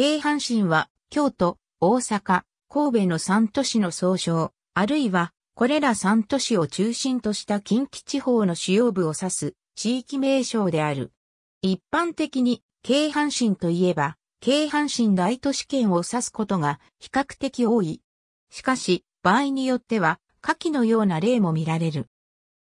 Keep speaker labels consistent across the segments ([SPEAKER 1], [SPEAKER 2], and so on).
[SPEAKER 1] 京阪神は、京都、大阪、神戸の3都市の総称、あるいは、これら3都市を中心とした近畿地方の主要部を指す地域名称である。一般的に、京阪神といえば、京阪神大都市圏を指すことが比較的多い。しかし、場合によっては、下記のような例も見られる。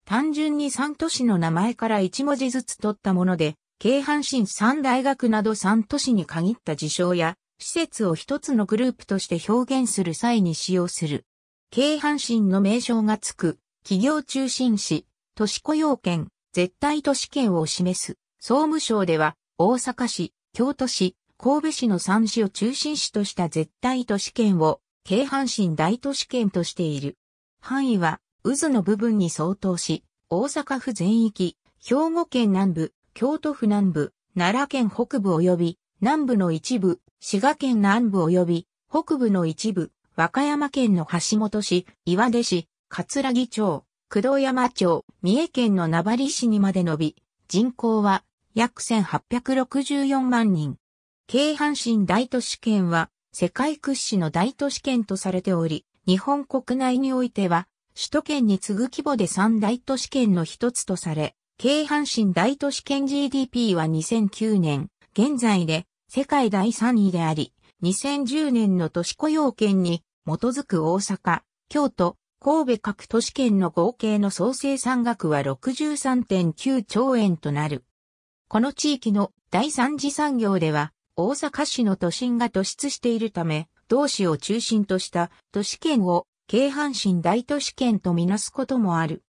[SPEAKER 1] 単純に3都市の名前から1文字ずつ取ったもので、京阪神三大学など三都市に限った事象や、施設を一つのグループとして表現する際に使用する。京阪神の名称がつく、企業中心市、都市雇用圏、絶対都市圏を示す。総務省では、大阪市、京都市、神戸市の三市を中心市とした絶対都市圏を、京阪神大都市圏としている。範囲は、渦の部分に相当し、大阪府全域、兵庫県南部、京都府南部、奈良県北部及び南部の一部、滋賀県南部及び北部の一部、和歌山県の橋本市、岩出市、葛城町、工藤山町、三重県の名張市にまで伸び、人口は約1864万人。京阪神大都市圏は世界屈指の大都市圏とされており、日本国内においては首都圏に次ぐ規模で三大都市圏の一つとされ、京阪神大都市圏 GDP は2009年、現在で世界第3位であり、2010年の都市雇用圏に基づく大阪、京都、神戸各都市圏の合計の総生産額は63.9兆円となる。この地域の第三次産業では、大阪市の都心が突出しているため、同市を中心とした都市圏を京阪神大都市圏とみなすこともある。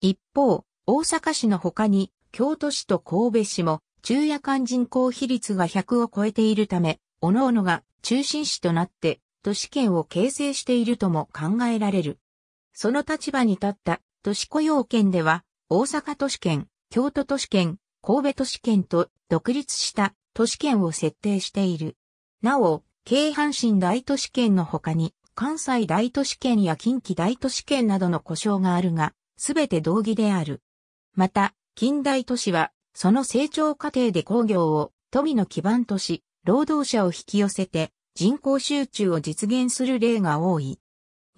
[SPEAKER 1] 一方、大阪市の他に、京都市と神戸市も、昼夜間人口比率が100を超えているため、各々が中心市となって、都市圏を形成しているとも考えられる。その立場に立った都市雇用圏では、大阪都市圏、京都都市圏、神戸都市圏と独立した都市圏を設定している。なお、京阪神大都市圏の他に、関西大都市圏や近畿大都市圏などの故障があるが、すべて同義である。また、近代都市は、その成長過程で工業を富の基盤とし、労働者を引き寄せて人口集中を実現する例が多い。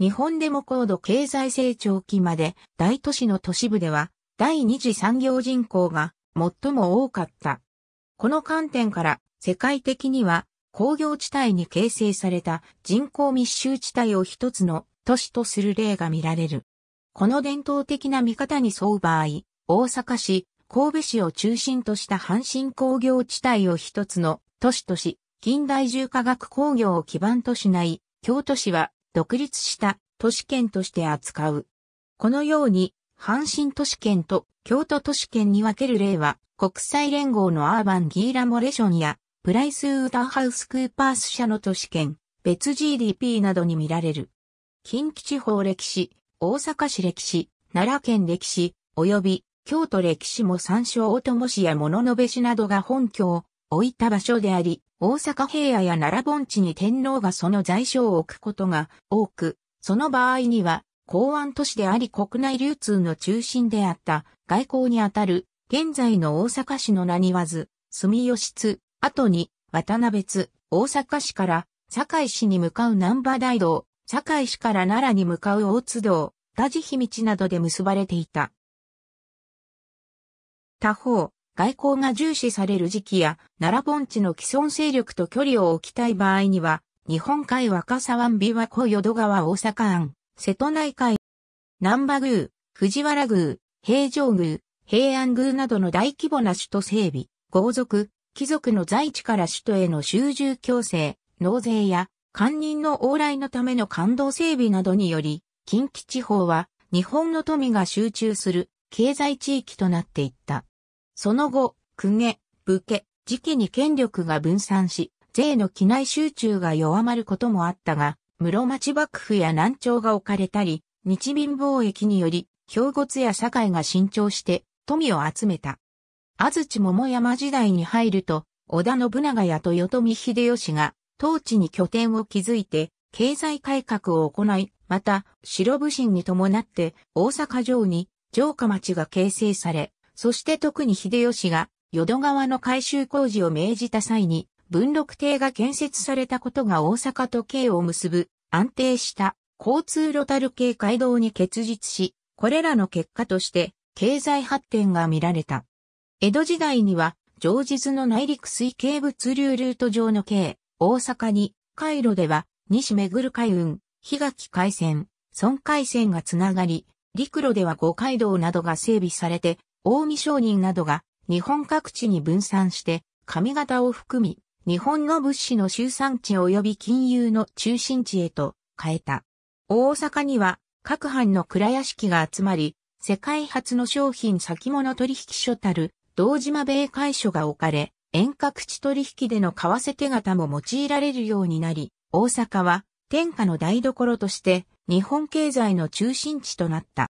[SPEAKER 1] 日本でも高度経済成長期まで大都市の都市部では第二次産業人口が最も多かった。この観点から世界的には工業地帯に形成された人口密集地帯を一つの都市とする例が見られる。この伝統的な見方に沿う場合、大阪市、神戸市を中心とした阪神工業地帯を一つの都市とし、近代重化学工業を基盤としない、京都市は独立した都市圏として扱う。このように、阪神都市圏と京都都市圏に分ける例は、国際連合のアーバンギーラモレションや、プライスウーターハウスクーパース社の都市圏、別 GDP などに見られる。近畿地方歴史、大阪市歴史、奈良県歴史、及び京都歴史も参照大友氏や物の部氏などが本拠を置いた場所であり、大阪平野や奈良盆地に天皇がその在所を置くことが多く、その場合には、港湾都市であり国内流通の中心であった外交にあたる現在の大阪市のにわず、住吉津、後に渡辺津、大阪市から堺市に向かう南波大道、堺市から奈良に向かう大津道、田地日道などで結ばれていた。他方、外交が重視される時期や、奈良盆地の既存勢力と距離を置きたい場合には、日本海若狭湾琵琶湖淀川大阪湾、瀬戸内海、南波宮、藤原宮、平城宮、平安宮などの大規模な首都整備、豪族、貴族の在地から首都への集中強制、納税や、官人の往来のための感動整備などにより、近畿地方は日本の富が集中する経済地域となっていった。その後、公家、武家、時期に権力が分散し、税の機内集中が弱まることもあったが、室町幕府や南朝が置かれたり、日民貿易により、兵庫や堺が伸長して富を集めた。安土桃山時代に入ると、織田信長や豊臣秀吉が、当地に拠点を築いて、経済改革を行い、また、白武神に伴って大阪城に城下町が形成され、そして特に秀吉が淀川の改修工事を命じた際に、文禄亭が建設されたことが大阪と京を結ぶ安定した交通路たる系街道に結実し、これらの結果として経済発展が見られた。江戸時代には、上日の内陸水系物流ルート上の京、大阪に、回路では、西巡る海運、日垣海線、村海線がつながり、陸路では五街道などが整備されて、近江商人などが日本各地に分散して、上方を含み、日本の物資の集産地及び金融の中心地へと変えた。大阪には各藩の蔵屋敷が集まり、世界初の商品先物取引所たる、道島米会所が置かれ、遠隔地取引での為替手形も用いられるようになり、大阪は天下の台所として日本経済の中心地となった。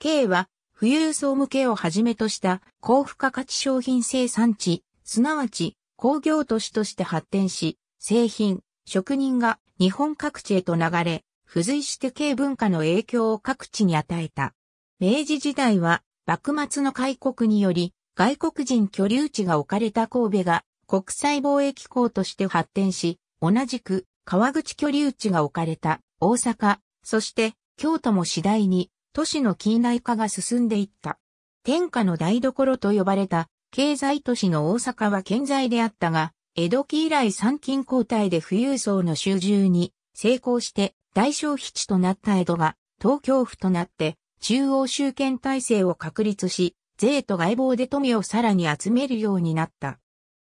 [SPEAKER 1] K は、富裕層向けをはじめとした高付加価値商品生産地、すなわち工業都市として発展し、製品、職人が日本各地へと流れ、付随して K 文化の影響を各地に与えた。明治時代は、幕末の開国により、外国人居留地が置かれた神戸が国際貿易港として発展し、同じく川口居留地が置かれた大阪、そして、京都も次第に、都市の近代化が進んでいった。天下の台所と呼ばれた、経済都市の大阪は健在であったが、江戸期以来参勤交代で富裕層の集中に成功して大消費地となった江戸が東京府となって中央集権体制を確立し、税と外房で富をさらに集めるようになった。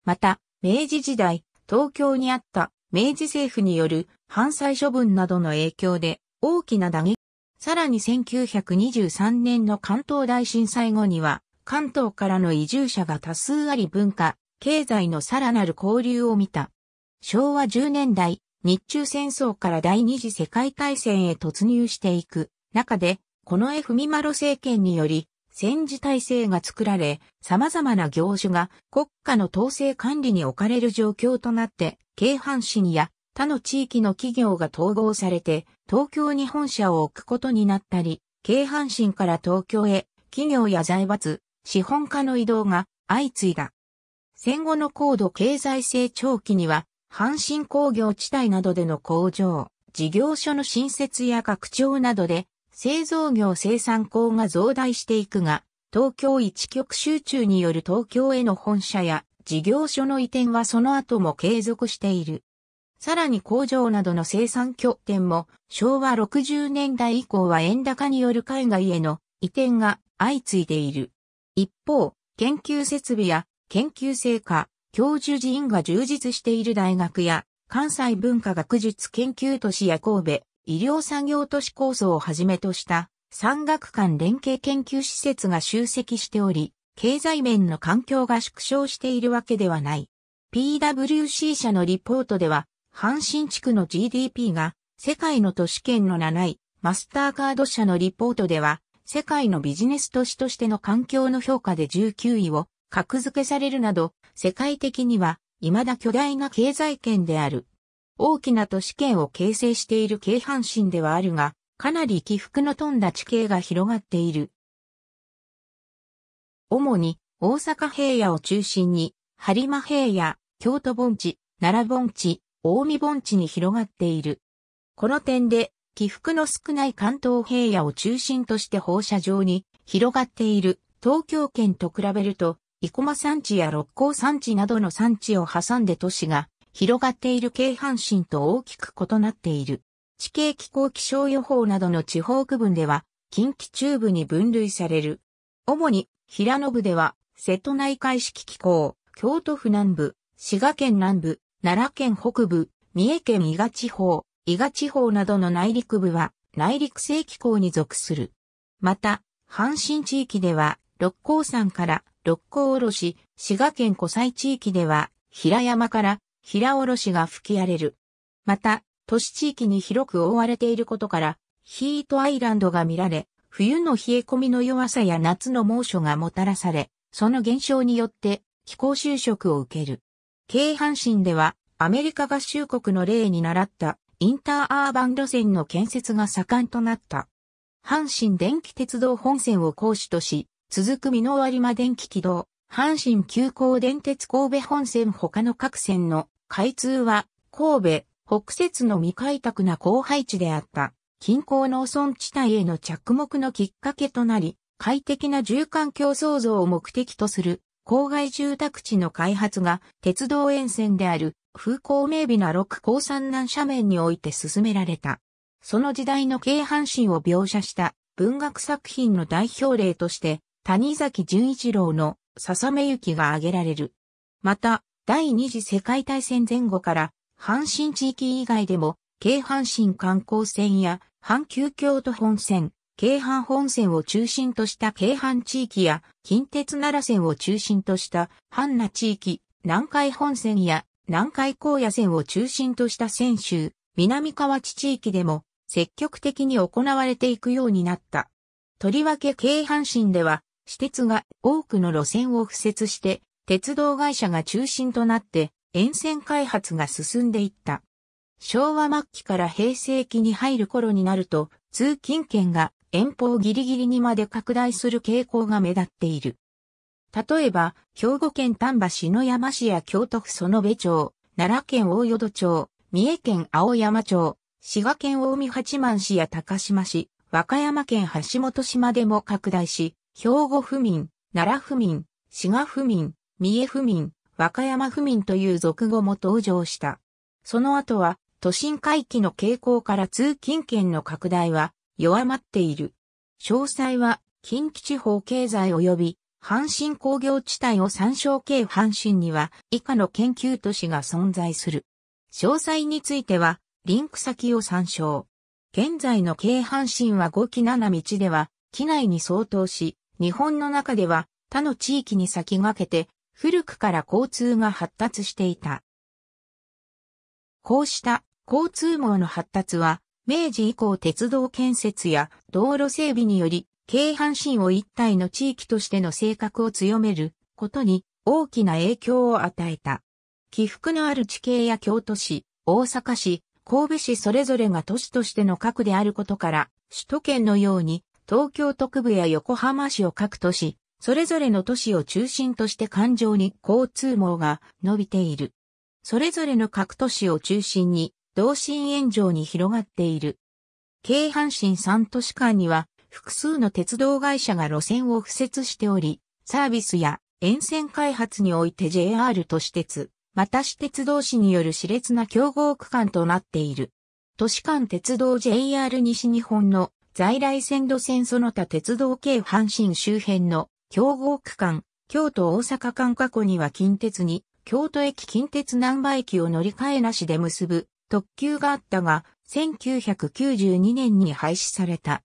[SPEAKER 1] また、明治時代、東京にあった明治政府による犯罪処分などの影響で大きな打撃。さらに1923年の関東大震災後には、関東からの移住者が多数あり文化、経済のさらなる交流を見た。昭和10年代、日中戦争から第二次世界大戦へ突入していく中で、この F・ ミマロ政権により、戦時体制が作られ、様々な業種が国家の統制管理に置かれる状況となって、京阪神や他の地域の企業が統合されて、東京に本社を置くことになったり、京阪神から東京へ、企業や財閥、資本家の移動が相次いだ。戦後の高度経済成長期には、阪神工業地帯などでの工場、事業所の新設や拡張などで、製造業生産工が増大していくが、東京一極集中による東京への本社や事業所の移転はその後も継続している。さらに工場などの生産拠点も昭和60年代以降は円高による海外への移転が相次いでいる。一方、研究設備や研究成果、教授人が充実している大学や関西文化学術研究都市や神戸医療産業都市構想をはじめとした産学館連携研究施設が集積しており、経済面の環境が縮小しているわけではない。PWC 社のリポートでは、阪神地区の GDP が世界の都市圏の7位、マスターカード社のリポートでは、世界のビジネス都市としての環境の評価で19位を格付けされるなど、世界的には未だ巨大な経済圏である。大きな都市圏を形成している京阪神ではあるが、かなり起伏の富んだ地形が広がっている。主に大阪平野を中心に、播磨平野、京都盆地、奈良盆地、近江盆地に広がっている。この点で、起伏の少ない関東平野を中心として放射状に広がっている東京圏と比べると、生駒山地や六甲山地などの山地を挟んで都市が広がっている京阪神と大きく異なっている。地形気候気象予報などの地方区分では、近畿中部に分類される。主に、平野部では、瀬戸内海式気候、京都府南部、滋賀県南部、奈良県北部、三重県伊賀地方、伊賀地方などの内陸部は内陸性気候に属する。また、阪神地域では六甲山から六甲おろし、滋賀県湖西地域では平山から平おろしが吹き荒れる。また、都市地域に広く覆われていることから、ヒートアイランドが見られ、冬の冷え込みの弱さや夏の猛暑がもたらされ、その現象によって気候就職を受ける。京阪神ではアメリカ合衆国の例に倣ったインターアーバン路線の建設が盛んとなった。阪神電気鉄道本線を講師とし、続く美濃有馬電気軌道、阪神急行電鉄神戸本線他の各線の開通は神戸、北節の未開拓な荒廃地であった。近郊農村地帯への着目のきっかけとなり、快適な住環境創造を目的とする郊外住宅地の開発が鉄道沿線である風光明媚な六甲山南斜面において進められた。その時代の京阪神を描写した文学作品の代表例として、谷崎潤一郎の笹目雪が挙げられる。また、第二次世界大戦前後から、阪神地域以外でも、京阪神観光船や阪急京都本線、京阪本線を中心とした京阪地域や、近鉄奈良線を中心とした阪奈地域、南海本線や南海高野線を中心とした泉州、南河内地域でも積極的に行われていくようになった。とりわけ京阪神では、私鉄が多くの路線を付設して、鉄道会社が中心となって沿線開発が進んでいった。昭和末期から平成期に入る頃になると、通勤圏が遠方ギリギリにまで拡大する傾向が目立っている。例えば、兵庫県丹波篠山市や京都府園部町、奈良県大淀町、三重県青山町、滋賀県大海八幡市や高島市、和歌山県橋本市までも拡大し、兵庫府民、奈良府民、滋賀府民、三重府民、和歌山府民という俗語も登場した。その後は、都心回帰の傾向から通勤圏の拡大は、弱まっている。詳細は近畿地方経済及び阪神工業地帯を参照系阪神には以下の研究都市が存在する。詳細についてはリンク先を参照。現在の京阪神は5期7道では、機内に相当し、日本の中では他の地域に先駆けて、古くから交通が発達していた。こうした交通網の発達は、明治以降鉄道建設や道路整備により、京阪神を一体の地域としての性格を強めることに大きな影響を与えた。起伏のある地形や京都市、大阪市、神戸市それぞれが都市としての核であることから、首都圏のように東京特部や横浜市を核都市、それぞれの都市を中心として環状に交通網が伸びている。それぞれの各都市を中心に同心円状に広がっている。京阪神三都市間には複数の鉄道会社が路線を付設しており、サービスや沿線開発において JR 都市鉄、また市鉄同士による熾烈な競合区間となっている。都市間鉄道 JR 西日本の在来線路線その他鉄道系阪神周辺の競合区間、京都大阪間過去には近鉄に、京都駅近鉄南波駅を乗り換えなしで結ぶ特急があったが、1992年に廃止された。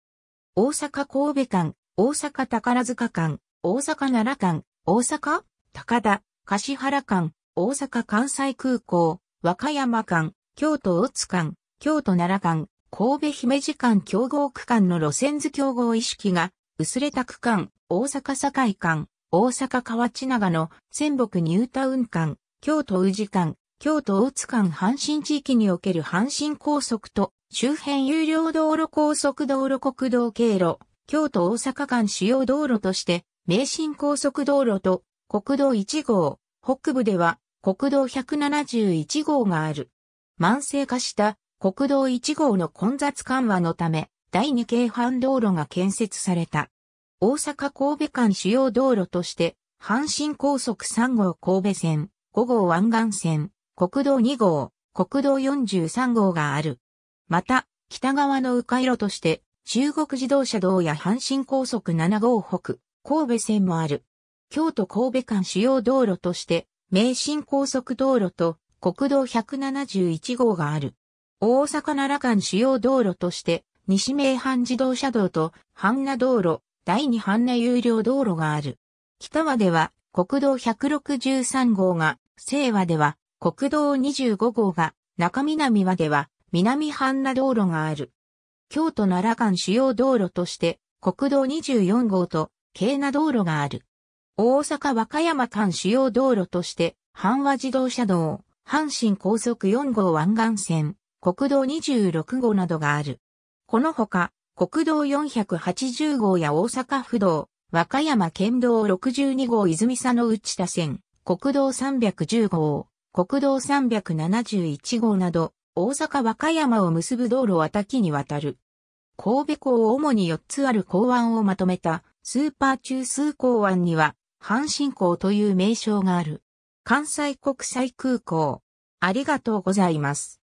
[SPEAKER 1] 大阪神戸間、大阪宝塚間、大阪奈良間、大阪高田、柏原間、大阪関西空港、和歌山間、京都大津間、京都奈良間、神戸姫路間競合区間の路線図競合意識が、薄れた区間、大阪堺間、大阪河内長野、仙北ニュータウン間、京都宇治間、京都大津間阪神地域における阪神高速と周辺有料道路高速道路国道経路、京都大阪間主要道路として、名神高速道路と国道1号、北部では国道171号がある。慢性化した国道1号の混雑緩和のため、第二京阪道路が建設された。大阪神戸間主要道路として、阪神高速3号神戸線、5号湾岸線、国道2号、国道43号がある。また、北側の迂回路として、中国自動車道や阪神高速7号北、神戸線もある。京都神戸間主要道路として、名神高速道路と国道171号がある。大阪奈良間主要道路として、西名阪自動車道と阪奈道路、第二阪奈有料道路がある。北和では国道163号が、西和では国道25号が中南和では南半那道路がある。京都奈良間主要道路として国道24号と京奈道路がある。大阪和歌山間主要道路として阪和自動車道、阪神高速4号湾岸線、国道26号などがある。このほか、国道480号や大阪府道、和歌山県道62号泉佐野内田線、国道310号、国道371号など、大阪和歌山を結ぶ道路は多岐にわたる。神戸港を主に4つある港湾をまとめた、スーパー中枢港湾には、阪神港という名称がある。関西国際空港。ありがとうございます。